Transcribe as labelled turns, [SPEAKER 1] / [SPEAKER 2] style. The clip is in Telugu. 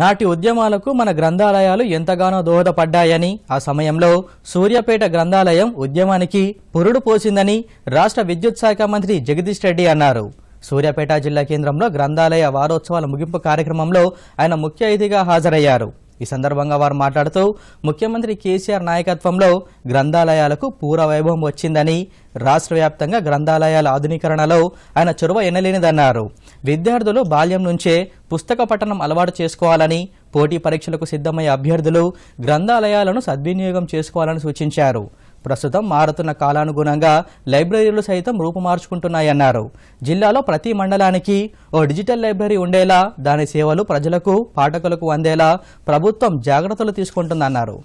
[SPEAKER 1] నాటి ఉద్యమాలకు మన గ్రంథాలయాలు ఎంతగానో దోహదపడ్డాయని ఆ సమయంలో సూర్యాపేట గ్రంథాలయం ఉద్యమానికి పురుడు పోసిందని రాష్ట్ర విద్యుత్ శాఖ మంత్రి జగదీష్ రెడ్డి అన్నారు సూర్యాపేట జిల్లా కేంద్రంలో గ్రంథాలయ వారోత్సవాల ముగింపు కార్యక్రమంలో ఆయన ముఖ్య అతిథిగా హాజరయ్యారు ఈ సందర్భంగా వారు మాట్లాడుతూ ముఖ్యమంత్రి కేసీఆర్ నాయకత్వంలో గ్రంథాలయాలకు పూర వైభవం వచ్చిందని రాష్ట్ర వ్యాప్తంగా గ్రంథాలయాల ఆధునీకరణలో ఆయన చొరవ ఎన్నలేనిదన్నారు విద్యార్థులు బాల్యం నుంచే పుస్తక పఠనం అలవాటు చేసుకోవాలని పోటీ పరీక్షలకు సిద్ధమయ్యే అభ్యర్థులు గ్రంథాలయాలను సద్వినియోగం చేసుకోవాలని సూచించారు ప్రస్తుతం మారుతున్న కాలానుగుణంగా లైబ్రరీలు సైతం రూపుమార్చుకుంటున్నాయన్నారు జిల్లాలో ప్రతి మండలానికి ఓ డిజిటల్ లైబ్రరీ ఉండేలా దాని సేవలు ప్రజలకు పాఠకులకు అందేలా ప్రభుత్వం జాగ్రత్తలు తీసుకుంటుందన్నారు